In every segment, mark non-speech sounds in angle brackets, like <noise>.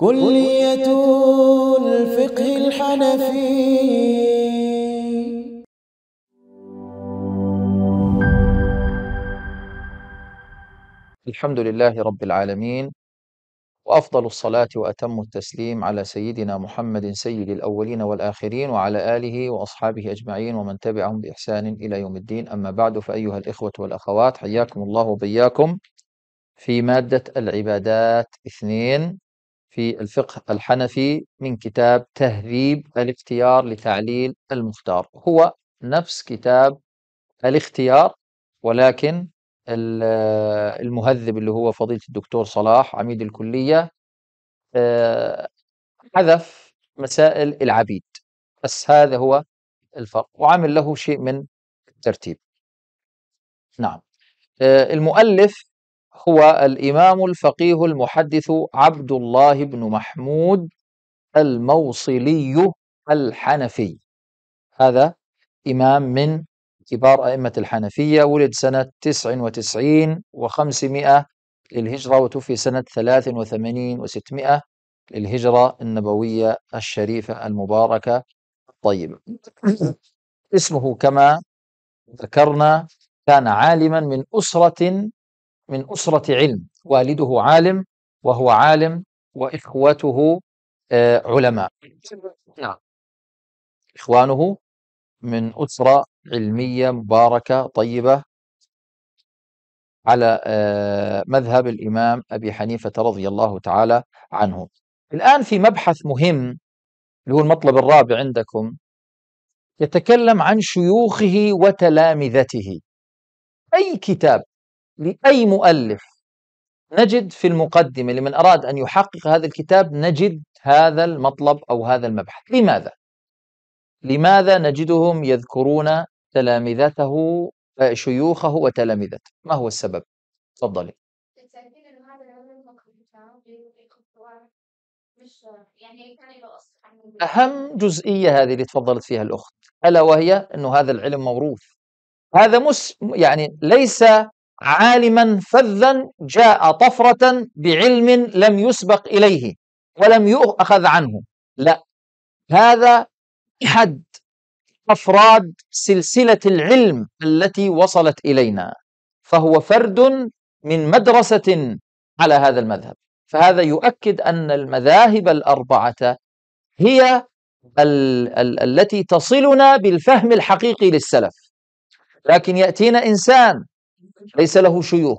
كلية الفقه الحنفي الحمد لله رب العالمين وأفضل الصلاة وأتم التسليم على سيدنا محمد سيد الأولين والآخرين وعلى آله وأصحابه أجمعين ومن تبعهم بإحسان إلى يوم الدين أما بعد فأيها الإخوة والأخوات حياكم الله وبياكم في مادة العبادات اثنين في الفقه الحنفي من كتاب تهذيب الاختيار لتعليل المختار هو نفس كتاب الاختيار ولكن آه، المهذب اللي هو فضيلة الدكتور صلاح عميد الكلية آه، حذف مسائل العبيد بس هذا هو الفرق وعمل له شيء من الترتيب نعم آه، المؤلف هو الإمام الفقيه المحدث عبد الله بن محمود الموصلي الحنفي هذا إمام من كبار أئمة الحنفية ولد سنة 99 و500 للهجرة وتوفي سنة 83 و600 للهجرة النبوية الشريفة المباركة الطيبة اسمه كما ذكرنا كان عالما من أسرة من أسرة علم والده عالم وهو عالم وإخوته آه، علماء نعم إخوانه من أسرة علمية مباركة طيبة على آه، مذهب الإمام أبي حنيفة رضي الله تعالى عنه الآن في مبحث مهم اللي هو المطلب الرابع عندكم يتكلم عن شيوخه وتلامذته أي كتاب لأي مؤلف نجد في المقدمة لمن أراد أن يحقق هذا الكتاب نجد هذا المطلب أو هذا المبحث لماذا؟ لماذا نجدهم يذكرون تلامذته آه، شيوخه وتلامذته ما هو السبب؟ تفضلي يعني أهم جزئية هذه اللي تفضلت فيها الأخت ألا وهي أنه هذا العلم موروث هذا مس يعني ليس عالما فذا جاء طفرة بعلم لم يسبق إليه ولم يؤخذ عنه لا هذا أحد أفراد سلسلة العلم التي وصلت إلينا فهو فرد من مدرسة على هذا المذهب فهذا يؤكد أن المذاهب الأربعة هي ال- ال- التي تصلنا بالفهم الحقيقي للسلف لكن يأتينا إنسان ليس له شيوخ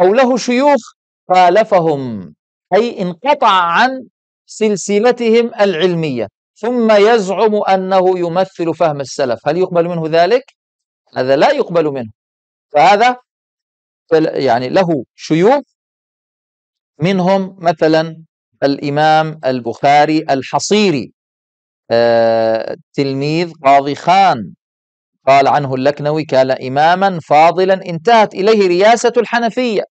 قوله شيوخ خالفهم أي انقطع عن سلسلتهم العلمية ثم يزعم أنه يمثل فهم السلف هل يقبل منه ذلك؟ هذا لا يقبل منه فهذا يعني له شيوخ منهم مثلا الإمام البخاري الحصيري آه، تلميذ قاضي خان قال عنه اللكنوي كان إماما فاضلا انتهت إليه رياسة الحنفية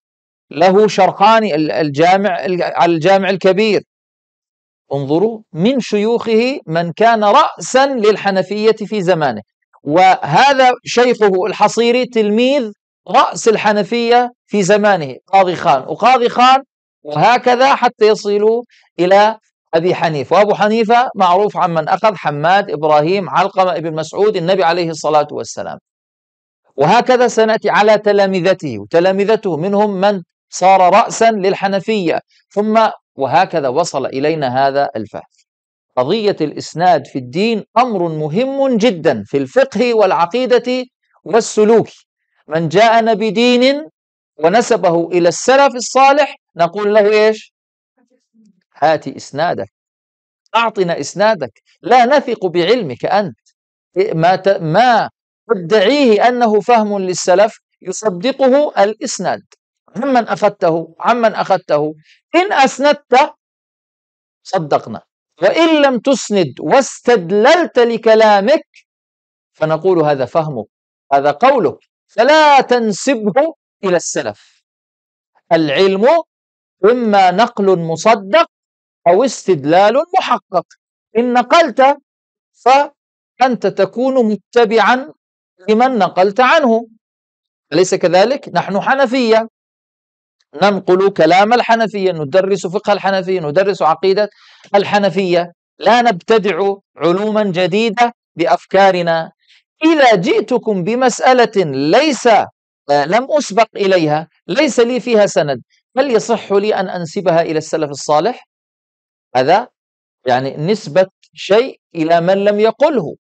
له شرحان الجامع على الجامع الكبير انظروا من شيوخه من كان رأسا للحنفية في زمانه وهذا شيخه الحصيري تلميذ رأس الحنفية في زمانه قاضي خان وقاضي خان وهكذا حتى يصلوا إلى أبي حنيفة وأبو حنيفة معروف عن من أخذ حماد إبراهيم علقمة ابن مسعود النبي عليه الصلاة والسلام وهكذا سنأتي على تلامذته وتلامذته منهم من صار رأسا للحنفية ثم وهكذا وصل إلينا هذا الفهم قضية الإسناد في الدين أمر مهم جدا في الفقه والعقيدة والسلوك من جاءنا بدين ونسبه إلى السلف الصالح نقول له إيش هات إسنادك أعطنا إسنادك لا نثق بعلمك أنت ما ما تدعيه أنه فهم للسلف يصدقه الإسناد عمن أخذته عمن أخذته إن أسندت صدقنا وإن لم تسند واستدللت لكلامك فنقول هذا فهمك هذا قولك فلا تنسبه إلى السلف العلم إما نقل مصدق أو استدلال محقق إن نقلت فأنت تكون متبعا لمن نقلت عنه أليس كذلك؟ نحن حنفية ننقل كلام الحنفية ندرس فقه الحنفية ندرس عقيدة الحنفية لا نبتدع علوما جديدة بأفكارنا إذا جئتكم بمسألة ليس لم أسبق إليها ليس لي فيها سند هل يصح لي أن أنسبها إلى السلف الصالح؟ هذا يعني نسبة شيء إلى من لم يقله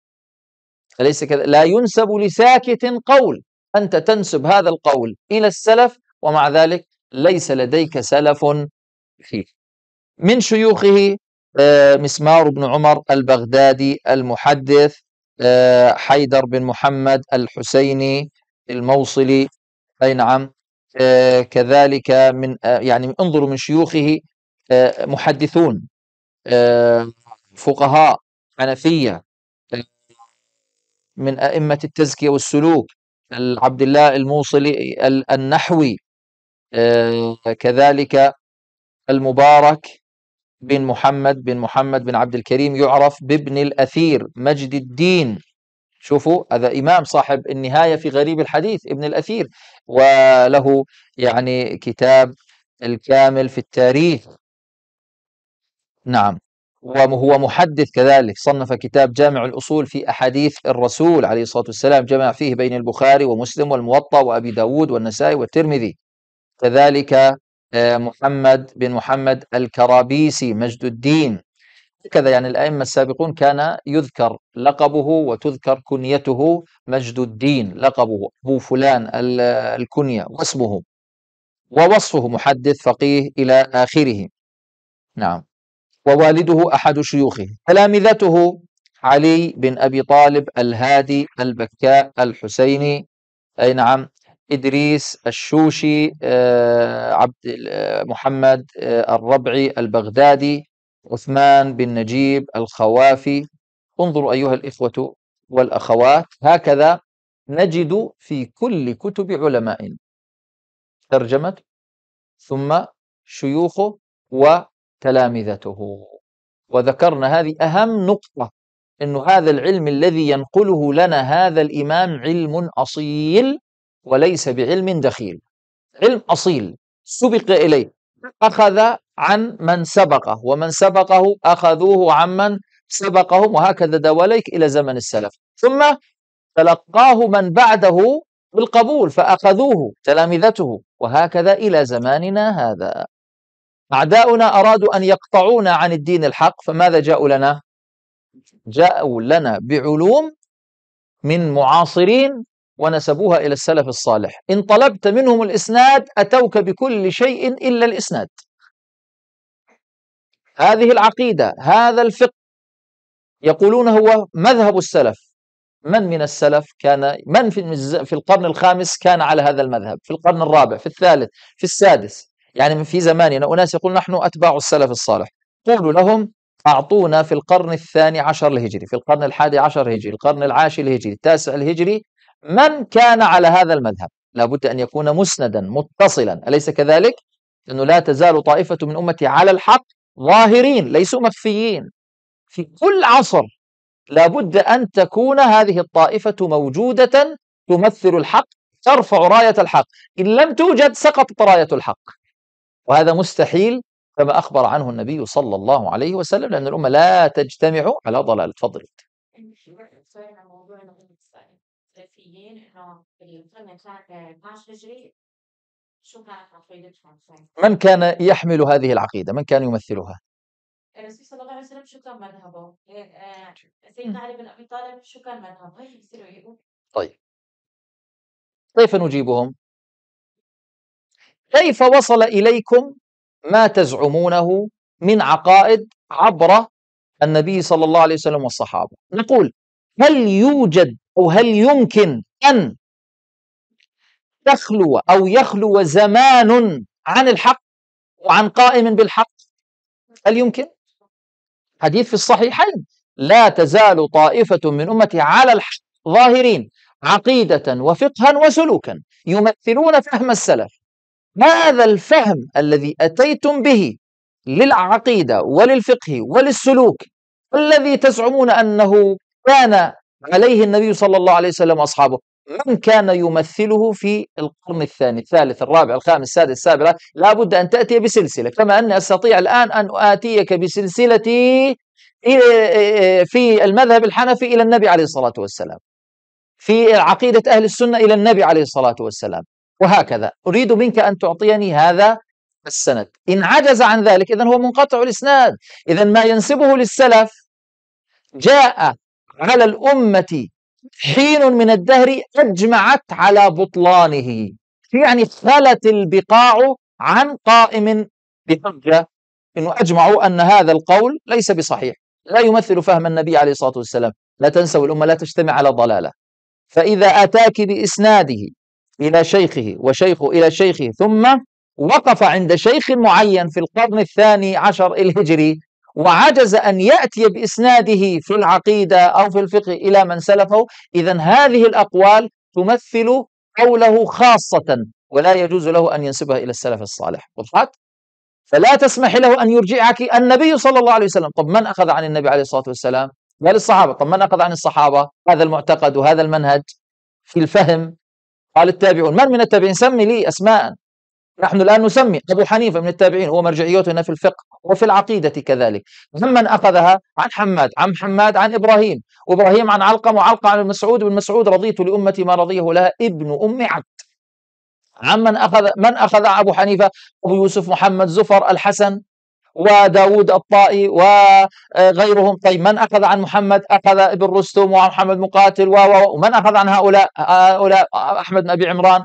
أليس كذا لا ينسب لساكت قول أنت تنسب هذا القول إلى السلف ومع ذلك ليس لديك سلف فيه من شيوخه آه، مسمار بن عمر البغدادي المحدث آه، حيدر بن محمد الحسيني الموصلي أي نعم آه، كذلك من يعني انظروا من شيوخه محدثون آه، فقهاء حنفية آه، من أئمة التزكية والسلوك عبد الله الموصلي النحوي آه، كذلك المبارك بن محمد بن محمد بن عبد الكريم يعرف بابن الأثير مجد الدين شوفوا هذا إمام صاحب النهاية في غريب الحديث ابن الأثير وله يعني كتاب الكامل في التاريخ نعم وهو محدث كذلك صنف كتاب جامع الأصول في أحاديث الرسول عليه الصلاة والسلام جمع فيه بين البخاري ومسلم والموطأ وأبي داود والنسائي والترمذي كذلك آه، محمد بن محمد الكرابيسي مجد الدين هكذا يعني الأئمة السابقون كان يذكر لقبه وتذكر كنيته مجد الدين لقبه أبو فلان الكنية واسمه ووصفه محدث فقيه إلى آخره نعم ووالده أحد شيوخه تلامذته علي بن أبي طالب الهادي البكاء الحسيني أي نعم إدريس الشوشي آه، عبد آه، محمد آه، الربعي البغدادي عثمان بن نجيب الخوافي انظروا أيها الإخوة والأخوات هكذا نجد في كل كتب علمائنا ترجمة ثم شيوخه و تلامذته وذكرنا هذه أهم نقطة أن هذا العلم الذي ينقله لنا هذا الإمام علم أصيل وليس بعلم دخيل علم أصيل سبق إليه أخذ عن من سبقه ومن سبقه أخذوه عمن سبقهم وهكذا دواليك إلى زمن السلف ثم تلقاه من بعده بالقبول فأخذوه تلامذته وهكذا إلى زماننا هذا أعداؤنا أرادوا أن يقطعونا عن الدين الحق فماذا جاءوا لنا؟ جاءوا لنا بعلوم من معاصرين ونسبوها إلى السلف الصالح إن طلبت منهم الإسناد أتوك بكل شيء إلا الإسناد هذه العقيدة هذا الفقه يقولون هو مذهب السلف من من السلف كان من في القرن الخامس كان على هذا المذهب في القرن الرابع في الثالث في السادس يعني في زماننا يعني أناس يقول نحن أتباع السلف الصالح قولوا لهم أعطونا في القرن الثاني عشر الهجري في القرن الحادي عشر الهجري القرن العاشر الهجري التاسع الهجري من كان على هذا المذهب لابد أن يكون مسندا متصلا أليس كذلك؟ أنه لا تزال طائفة من أمتي على الحق ظاهرين ليسوا مخفيين في كل عصر لابد أن تكون هذه الطائفة موجودة تمثل الحق ترفع راية الحق إن لم توجد سقطت راية الحق وهذا مستحيل كما أخبر عنه النبي صلى الله عليه وسلم لأن الأمة لا تجتمع على ضلال تفضل من كان يحمل هذه العقيدة من كان يمثلها الرسول صلى الله عليه وسلم شو كان مذهبه سيدنا علي بن أبي طالب شو كان مذهبه طيب كيف نجيبهم كيف وصل اليكم ما تزعمونه من عقائد عبر النبي صلى الله عليه وسلم والصحابه نقول هل يوجد او هل يمكن ان تخلو او يخلو زمان عن الحق وعن قائم بالحق هل يمكن حديث في الصحيحين لا تزال طائفه من امتي على الحق ظاهرين عقيده وفقها وسلوكا يمثلون فهم السلف هذا الفهم الذي أتيتم به للعقيدة وللفقه وللسلوك الذي تزعمون أنه كان عليه النبي صلى الله عليه وسلم وأصحابه من كان يمثله في القرن الثاني الثالث الرابع الخامس السادس السابع لا بد أن تأتي بسلسلة كما أني أستطيع الآن أن آتيك بسلسلتي في المذهب الحنفي إلى النبي عليه الصلاة والسلام في عقيدة أهل السنة إلى النبي عليه الصلاة والسلام وهكذا أريد منك أن تعطيني هذا السند إن عجز عن ذلك إذا هو منقطع الإسناد إذا ما ينسبه للسلف جاء على الأمة حين من الدهر أجمعت على بطلانه يعني خلت البقاع عن قائم بحجة أنه أجمعوا أن هذا القول ليس بصحيح لا يمثل فهم النبي عليه الصلاة والسلام لا تنسوا الأمة لا تجتمع على ضلالة فإذا أتاك بإسناده إلى شيخه وشيخه إلى شيخه ثم وقف عند شيخ معين في القرن الثاني عشر الهجري وعجز أن يأتي بإسناده في العقيدة أو في الفقه إلى من سلفه إذا هذه الأقوال تمثل قوله خاصة ولا يجوز له أن ينسبها إلى السلف الصالح وضحت؟ فلا تسمح له أن يرجعك النبي صلى الله عليه وسلم طب من أخذ عن النبي عليه الصلاة والسلام؟ قال الصحابة طب من أخذ عن الصحابة؟ هذا المعتقد وهذا المنهج في الفهم قال التابعون من من التابعين سمي لي أسماء نحن الآن نسمي أبو حنيفة من التابعين هو مرجعيتنا في الفقه وفي العقيدة كذلك ممن أخذها عن حماد عن حماد عن إبراهيم وإبراهيم عن علقم وعلقم عن المسعود بن مسعود رضيت لأمتي ما رضيه لها ابن أم عبد عمن أخذ من أخذ أبو حنيفة أبو يوسف محمد زفر الحسن وداود الطائي وغيرهم آه، طيب من أخذ عن محمد أخذ ابن رستم ومحمد مقاتل ومن أخذ عن هؤلاء آه، هؤلاء آه، أحمد بن أبي عمران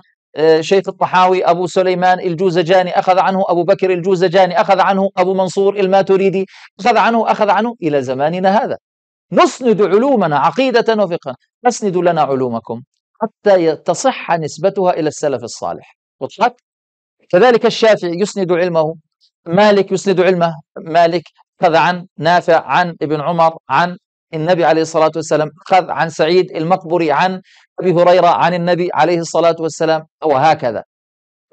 شيخ الطحاوي أبو سليمان الجوزجاني أخذ عنه أبو بكر الجوزجاني أخذ عنه أبو منصور الماتريدي أخذ عنه أخذ عنه إلى زماننا هذا نسند علومنا عقيدة وفقها نسند لنا علومكم حتى تصح نسبتها إلى السلف الصالح وضحت كذلك الشافعي يسند علمه مالك يسند علمه مالك خذ عن نافع عن ابن عمر عن النبي عليه الصلاة والسلام خذ عن سعيد المقبري عن أبي هريرة عن النبي عليه الصلاة والسلام وهكذا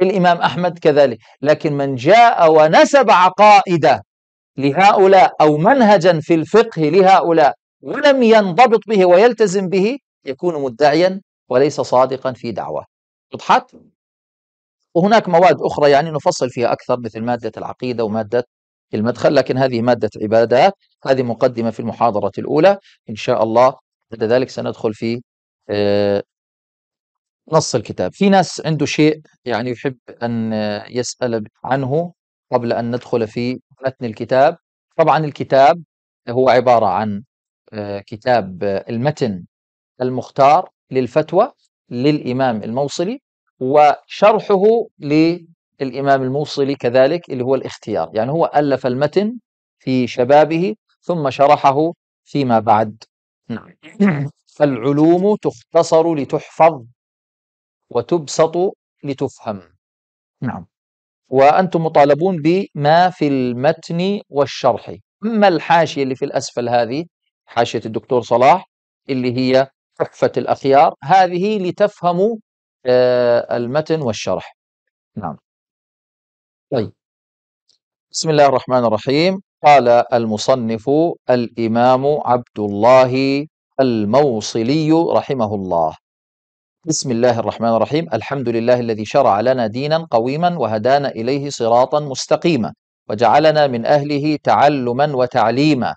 الإمام أحمد كذلك لكن من جاء ونسب عقائد لهؤلاء أو منهجا في الفقه لهؤلاء ولم ينضبط به ويلتزم به يكون مدعيا وليس صادقا في دعواه وضحت وهناك مواد أخرى يعني نفصل فيها أكثر مثل مادة العقيدة ومادة المدخل لكن هذه مادة عبادات هذه مقدمة في المحاضرة الأولى إن شاء الله بعد ذلك سندخل في آه، نص الكتاب في ناس عنده شيء يعني يحب أن يسأل عنه قبل أن ندخل في متن الكتاب طبعا الكتاب هو عبارة عن آه، كتاب المتن المختار للفتوى للإمام الموصلي وشرحه للإمام الموصلي كذلك اللي هو الاختيار يعني هو ألف المتن في شبابه ثم شرحه فيما بعد نعم <clears throat> فالعلوم تختصر لتحفظ وتبسط لتفهم نعم وأنتم مطالبون بما في المتن والشرح أما الحاشية اللي في الأسفل هذه حاشية الدكتور صلاح اللي هي تحفة الأخيار هذه لتفهموا آه، المتن والشرح نعم طيب بسم الله الرحمن الرحيم قال المصنف الإمام عبد الله الموصلي رحمه الله بسم الله الرحمن الرحيم الحمد لله الذي شرع لنا دينا قويما وهدانا إليه صراطا مستقيما وجعلنا من أهله تعلما وتعليما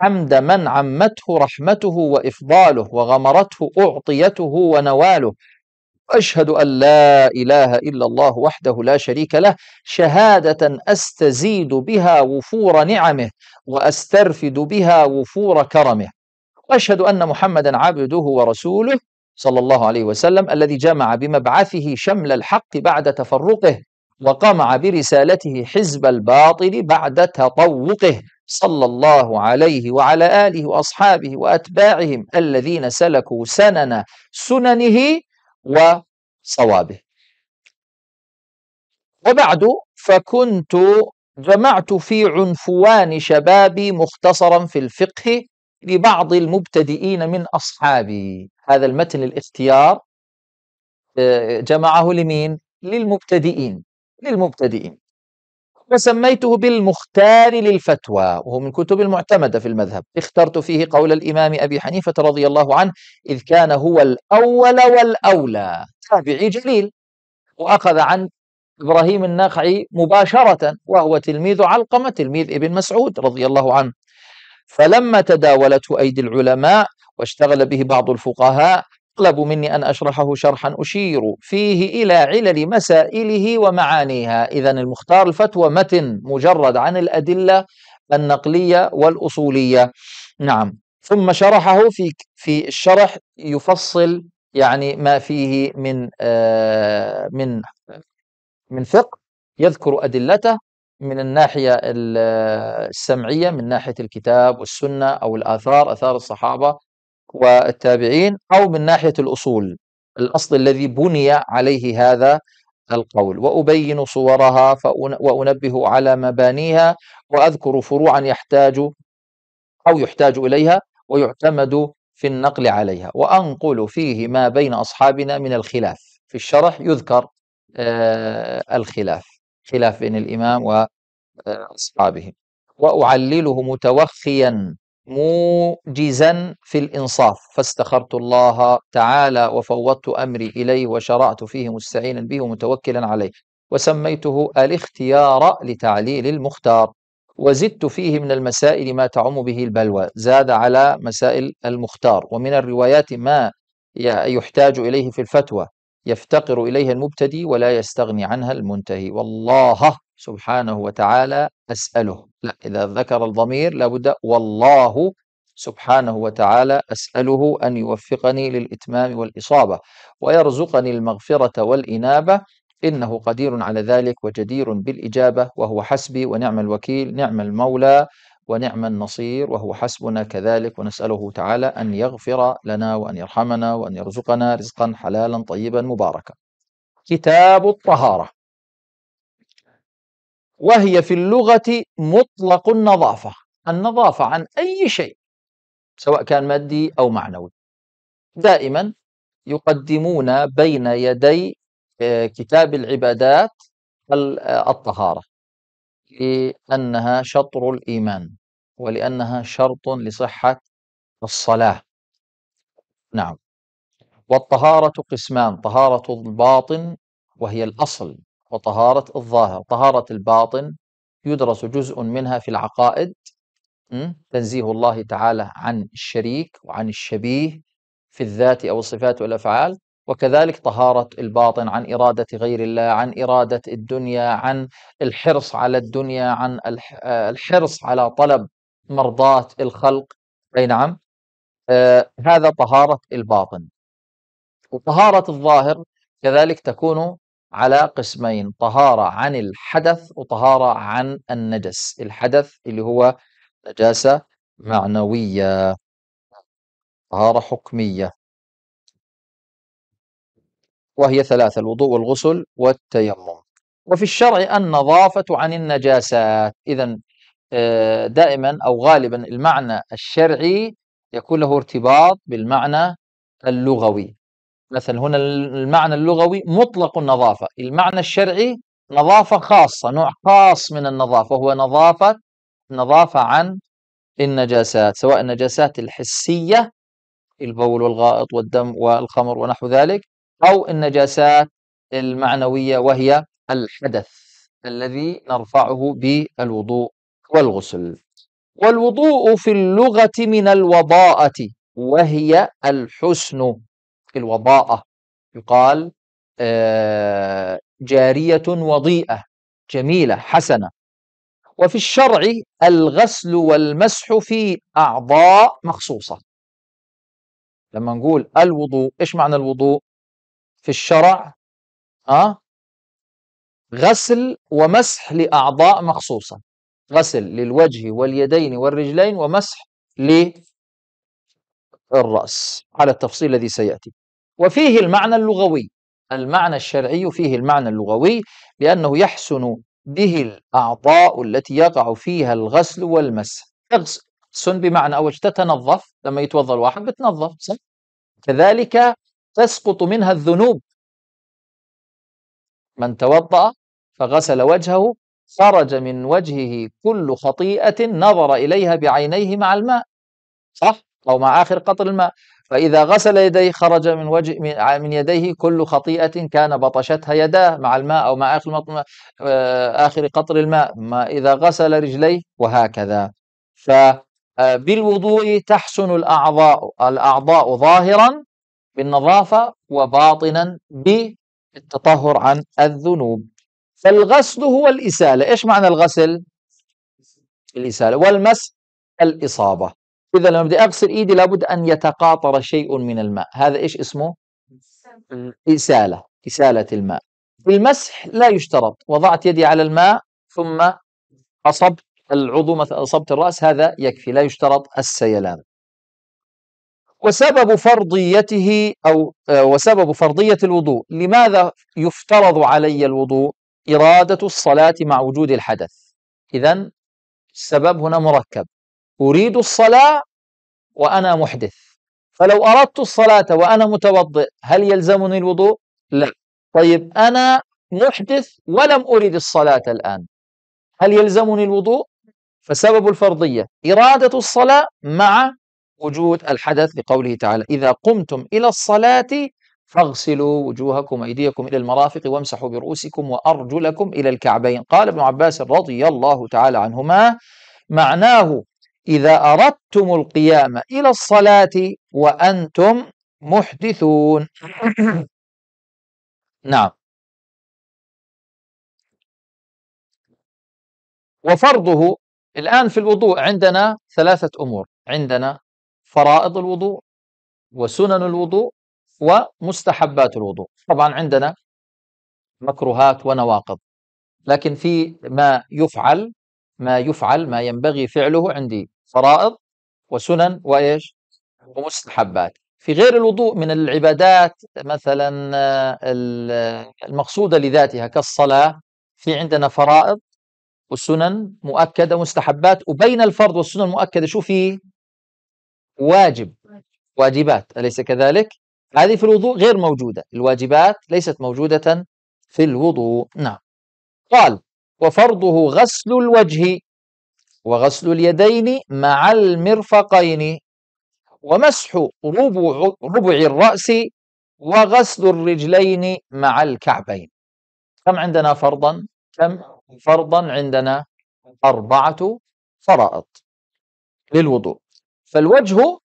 حمد من عمته رحمته وإفضاله وغمرته أعطيته ونواله أشهد أن لا إله إلا الله وحده لا شريك له شهادة أستزيد بها وفور نعمه وأسترفد بها وفور كرمه وأشهد أن محمدا عبده ورسوله صلى الله عليه وسلم الذي جمع بمبعثه شمل الحق بعد تفرقه وقمع برسالته حزب الباطل بعد تطوقه صلى الله عليه وعلى آله وأصحابه وأتباعهم الذين سلكوا سنن سننه وصوابه وبعد فكنت جمعت في عنفوان شبابي مختصرا في الفقه لبعض المبتدئين من أصحابي هذا المتن الاختيار آه، جمعه لمين؟ للمبتدئين للمبتدئين فسميته بالمختار للفتوى وهو من كتب المعتمدة في المذهب اخترت فيه قول الإمام أبي حنيفة رضي الله عنه إذ كان هو الأول والأولى تابعي جليل وأخذ عن إبراهيم الناخعي مباشرة وهو تلميذ علقمة تلميذ ابن مسعود رضي الله عنه فلما تداولته أيدي العلماء واشتغل به بعض الفقهاء يطلب مني أن أشرحه شرحا أشير فيه إلى علل مسائله ومعانيها إذا المختار الفتوى متن مجرد عن الأدلة النقلية والأصولية نعم ثم شرحه في في الشرح يفصل يعني ما فيه من آه من من فقه يذكر أدلته من الناحية السمعية من ناحية الكتاب والسنة أو الآثار أثار الصحابة والتابعين أو من ناحية الأصول الأصل الذي بني عليه هذا القول وأبين صورها وأنبه على مبانيها وأذكر فروعا يحتاج أو يحتاج إليها ويعتمد في النقل عليها وأنقل فيه ما بين أصحابنا من الخلاف في الشرح يذكر آه، الخلاف خلاف بين الإمام وأصحابه آه، وأعلله متوخيا موجزا في الإنصاف فاستخرت الله تعالى وفوضت أمري إليه وشرعت فيه مستعينا به ومتوكلا عليه وسميته الاختيار لتعليل المختار وزدت فيه من المسائل ما تعم به البلوى زاد على مسائل المختار ومن الروايات ما يحتاج إليه في الفتوى يفتقر إليها المبتدي ولا يستغني عنها المنتهي والله سبحانه وتعالى أسأله لا إذا ذكر الضمير لابد والله سبحانه وتعالى أسأله أن يوفقني للإتمام والإصابة ويرزقني المغفرة والإنابة إنه قدير على ذلك وجدير بالإجابة وهو حسبي ونعم الوكيل نعم المولى ونعم النصير وهو حسبنا كذلك ونسأله تعالى أن يغفر لنا وأن يرحمنا وأن يرزقنا رزقا حلالا طيبا مباركا كتاب الطهارة وهي في اللغة مطلق النظافة النظافة عن أي شيء سواء كان مادي أو معنوي دائما يقدمون بين يدي آه، كتاب العبادات آه، الطهارة لأنها شطر الإيمان ولأنها شرط لصحة الصلاة نعم والطهارة قسمان طهارة الباطن وهي الأصل وطهارة الظاهر طهارة الباطن يدرس جزء منها في العقائد تنزيه الله تعالى عن الشريك وعن الشبيه في الذات أو الصفات والأفعال وكذلك طهارة الباطن عن إرادة غير الله عن إرادة الدنيا عن الحرص على الدنيا عن آه، الحرص على طلب مرضاة الخلق أي نعم آه هذا طهارة الباطن وطهارة الظاهر كذلك تكون على قسمين طهارة عن الحدث وطهارة عن النجس الحدث اللي هو نجاسة معنوية طهارة حكمية وهي ثلاثة الوضوء والغسل والتيمم وفي الشرع النظافة عن النجاسات إذا آه، دائما أو غالبا المعنى الشرعي يكون له ارتباط بالمعنى اللغوي مثلا هنا المعنى اللغوي مطلق النظافة المعنى الشرعي نظافة خاصة نوع خاص من النظافة هو نظافة نظافة عن النجاسات سواء النجاسات الحسية البول والغائط والدم والخمر ونحو ذلك أو النجاسات المعنوية وهي الحدث الذي نرفعه بالوضوء والغسل والوضوء في اللغة من الوضاءة وهي الحسن الوضاءة يقال آه، جارية وضيئة جميلة حسنة وفي الشرع الغسل والمسح في أعضاء مخصوصة لما نقول الوضوء إيش معنى الوضوء في الشرع أه؟ غسل ومسح لأعضاء مخصوصة غسل للوجه واليدين والرجلين ومسح للرأس على التفصيل الذي سيأتي وفيه المعنى اللغوي المعنى الشرعي فيه المعنى اللغوي لأنه يحسن به الأعضاء التي يقع فيها الغسل والمس تغسل بمعنى أو تتنظف لما يتوضأ الواحد بتنظف صح؟ كذلك تسقط منها الذنوب من توضأ فغسل وجهه خرج من وجهه كل خطيئة نظر إليها بعينيه مع الماء صح؟ أو مع آخر قطر الماء فإذا غسل يديه خرج من وجه من يديه كل خطيئة كان بطشتها يداه مع الماء أو مع آخر آه، آخر قطر الماء ما إذا غسل رجليه وهكذا فبالوضوء آه، تحسن الأعضاء الأعضاء ظاهرا بالنظافة وباطنا بالتطهر عن الذنوب فالغسل هو الإسالة إيش معنى الغسل؟ الإسالة والمس الإصابة إذا لما بدي أغسل إيدي لابد أن يتقاطر شيء من الماء هذا إيش اسمه؟ إسالة إسالة الماء المسح لا يشترط وضعت يدي على الماء ثم أصبت العضو مثلا أصبت الرأس هذا يكفي لا يشترط السيلان وسبب فرضيته أو آه، وسبب فرضية الوضوء لماذا يفترض علي الوضوء إرادة الصلاة مع وجود الحدث إذا السبب هنا مركب أريد الصلاة وأنا محدث فلو أردت الصلاة وأنا متوضئ هل يلزمني الوضوء؟ لا طيب أنا محدث ولم أريد الصلاة الآن هل يلزمني الوضوء؟ فسبب الفرضية إرادة الصلاة مع وجود الحدث لقوله تعالى إذا قمتم إلى الصلاة فاغسلوا وجوهكم وأيديكم إلى المرافق وامسحوا برؤوسكم وأرجلكم إلى الكعبين قال ابن عباس رضي الله تعالى عنهما معناه إذا أردتم القيام إلى الصلاة وأنتم محدثون <coughs> نعم وفرضه الآن في الوضوء عندنا ثلاثة أمور عندنا فرائض الوضوء وسنن الوضوء ومستحبات الوضوء طبعا عندنا مكروهات ونواقض لكن في ما يفعل ما يفعل ما ينبغي فعله عندي فرائض وسنن وايش ومستحبات في غير الوضوء من العبادات مثلا المقصوده لذاتها كالصلاه في عندنا فرائض وسنن مؤكده ومستحبات وبين الفرض والسنن المؤكده شو في واجب واجبات اليس كذلك هذه في الوضوء غير موجوده الواجبات ليست موجوده في الوضوء نعم قال وفرضه غسل الوجه وغسل اليدين مع المرفقين ومسح ربع, ربع الرأس وغسل الرجلين مع الكعبين كم عندنا فرضا؟ كم فرضا عندنا أربعة فرائض للوضوء فالوجه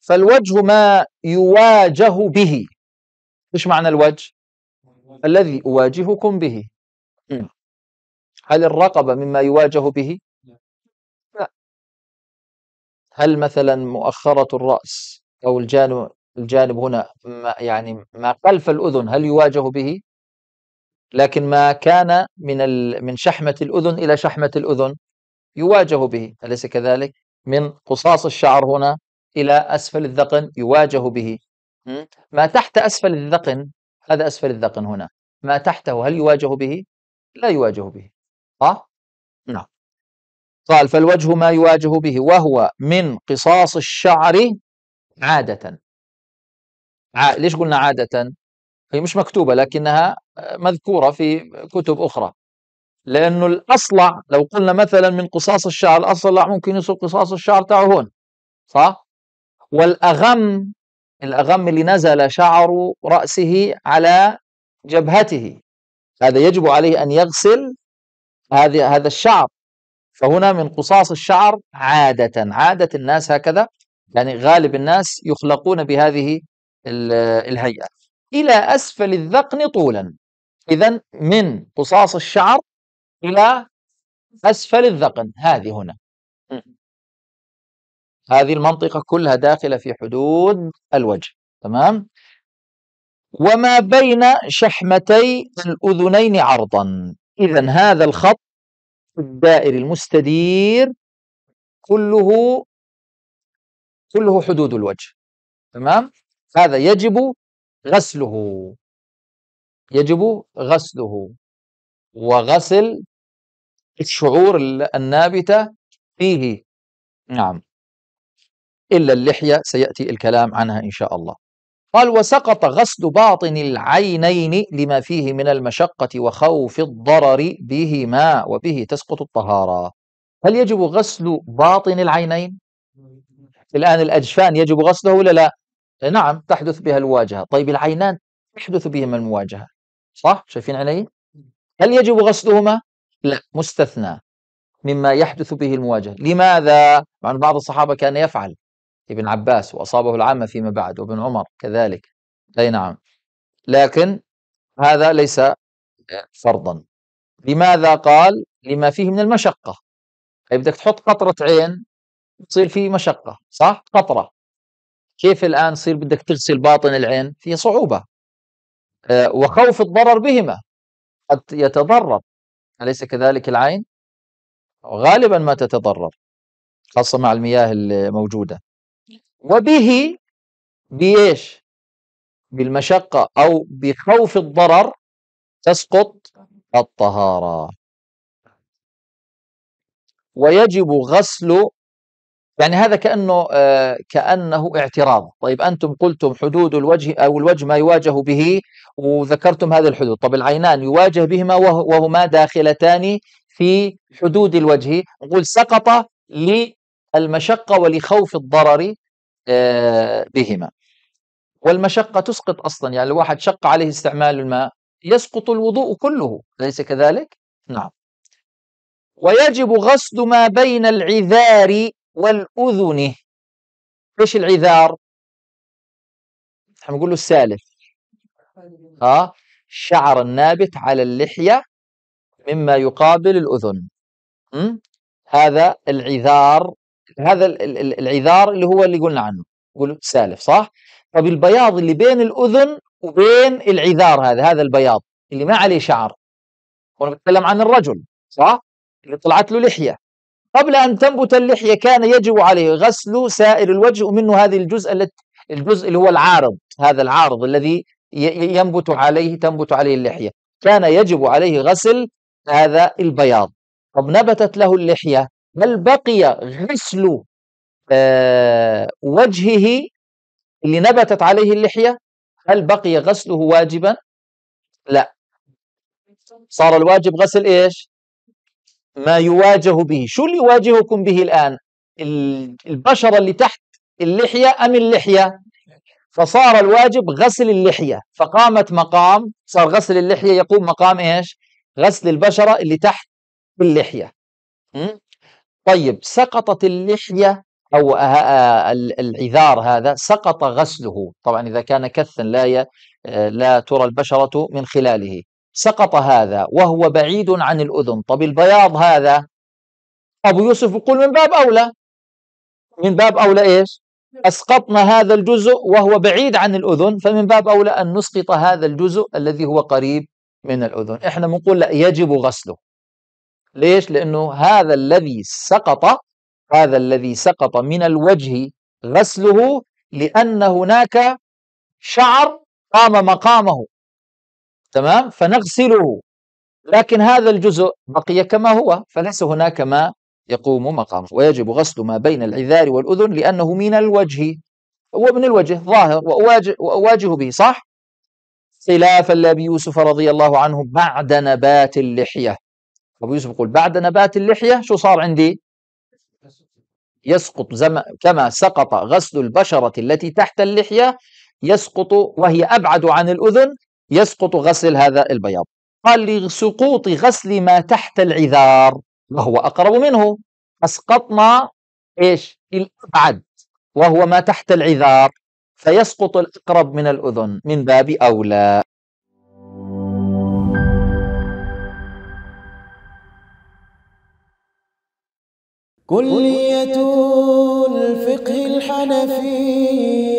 فالوجه ما يواجه به ايش معنى الوجه الذي اواجهكم به هل الرقبة مما يواجه به؟ لا هل مثلا مؤخرة الرأس أو الجانب الجانب هنا ما يعني ما خلف الأذن هل يواجه به؟ لكن ما كان من من شحمة الأذن إلى شحمة الأذن يواجه به أليس كذلك؟ من قصاص الشعر هنا إلى أسفل الذقن يواجه به ما تحت أسفل الذقن هذا أسفل الذقن هنا ما تحته هل يواجه به؟ لا يواجه به صح؟ نعم قال فالوجه ما يواجه به وهو من قصاص الشعر عادة ع... ليش قلنا عادة؟ هي مش مكتوبة لكنها مذكورة في كتب أخرى لأنه الأصلع لو قلنا مثلا من قصاص الشعر الأصلع ممكن يصير قصاص الشعر تاعه هون صح؟ والأغم الأغم اللي نزل شعر رأسه على جبهته هذا يجب عليه أن يغسل هذه هذا الشعر فهنا من قصاص الشعر عادة عادة الناس هكذا يعني غالب الناس يخلقون بهذه الهيئة إلى أسفل الذقن طولا إذا من قصاص الشعر إلى أسفل الذقن هذه هنا هذه المنطقة كلها داخلة في حدود الوجه تمام وما بين شحمتي الأذنين عرضا إذا هذا الخط الدائري المستدير كله كله حدود الوجه تمام هذا يجب غسله يجب غسله وغسل الشعور النابتة فيه نعم إلا اللحية سيأتي الكلام عنها إن شاء الله قال وسقط غسل باطن العينين لما فيه من المشقة وخوف الضرر بهما وبه تسقط الطهارة هل يجب غسل باطن العينين؟ الآن الأجفان يجب غسله ولا لا؟ نعم تحدث بها الواجهة طيب العينان تحدث بهما المواجهة صح؟ شايفين عليه؟ هل يجب غسلهما؟ لا مستثنى مما يحدث به المواجهة لماذا؟ مع بعض الصحابة كان يفعل ابن عباس وأصابه العامة فيما بعد وابن عمر كذلك أي نعم لكن هذا ليس فرضا لماذا قال لما فيه من المشقة أي طيب بدك تحط قطرة عين تصير فيه مشقة صح قطرة كيف الآن تصير بدك تغسل باطن العين في صعوبة آه، وخوف الضرر بهما قد يتضرر أليس كذلك العين غالبا ما تتضرر خاصة مع المياه الموجودة وبه بإيش بالمشقة أو بخوف الضرر تسقط الطهارة ويجب غسل يعني هذا كأنه آه، كأنه اعتراض طيب أنتم قلتم حدود الوجه أو الوجه ما يواجه به وذكرتم هذه الحدود طب العينان يواجه بهما وهما داخلتان في حدود الوجه نقول سقط للمشقة ولخوف الضرر آه، بهما والمشقة تسقط أصلا يعني الواحد شق عليه استعمال الماء يسقط الوضوء كله أليس كذلك؟ نعم ويجب غسل ما بين العذار والأذن إيش العذار؟ احنا بنقول له السالف ها آه. الشعر النابت على اللحية مما يقابل الأذن م? هذا العذار هذا العذار اللي هو اللي قلنا عنه يقول سالف صح طب البياض اللي بين الاذن وبين العذار هذا هذا البياض اللي ما عليه شعر وانا بتكلم عن الرجل صح اللي طلعت له لحيه قبل ان تنبت اللحيه كان يجب عليه غسل سائر الوجه ومنه هذه الجزء التي الجزء اللي هو العارض هذا العارض الذي ينبت عليه تنبت عليه اللحيه كان يجب عليه غسل هذا البياض طب نبتت له اللحيه هل بقي غسل آه، وجهه اللي نبتت عليه اللحية هل بقي غسله واجبا لا صار الواجب غسل إيش ما يواجه به شو اللي يواجهكم به الآن البشرة اللي تحت اللحية أم اللحية فصار الواجب غسل اللحية فقامت مقام صار غسل اللحية يقوم مقام إيش غسل البشرة اللي تحت اللحية م? طيب سقطت اللحية أو أه، أه، العذار هذا سقط غسله طبعا إذا كان كثا لا آه، لا ترى البشرة من خلاله سقط هذا وهو بعيد عن الأذن طب البياض هذا أبو يوسف يقول من باب أولى من باب أولى إيش أسقطنا هذا الجزء وهو بعيد عن الأذن فمن باب أولى أن نسقط هذا الجزء الذي هو قريب من الأذن إحنا بنقول لا يجب غسله ليش؟ لأنه هذا الذي سقط هذا الذي سقط من الوجه غسله لأن هناك شعر قام مقامه تمام فنغسله لكن هذا الجزء بقي كما هو فليس هناك ما يقوم مقامه ويجب غسل ما بين العذار والأذن لأنه من الوجه هو من الوجه ظاهر وأواجه, وأواجه به صح خلاف لأبي يوسف رضي الله عنه بعد نبات اللحية ابو يوسف يقول بعد نبات اللحيه شو صار عندي؟ يسقط زم... كما سقط غسل البشره التي تحت اللحيه يسقط وهي ابعد عن الاذن يسقط غسل هذا البياض قال لسقوط غسل ما تحت العذار وهو اقرب منه اسقطنا ايش؟ الابعد وهو ما تحت العذار فيسقط الاقرب من الاذن من باب اولى كلية الفقه الحنفي